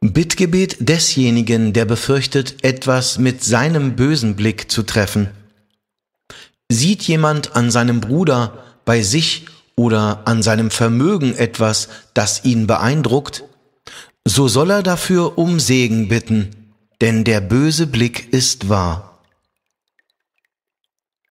Bittgebet desjenigen, der befürchtet, etwas mit seinem bösen Blick zu treffen. Sieht jemand an seinem Bruder, bei sich oder an seinem Vermögen etwas, das ihn beeindruckt, so soll er dafür um Segen bitten, denn der böse Blick ist wahr.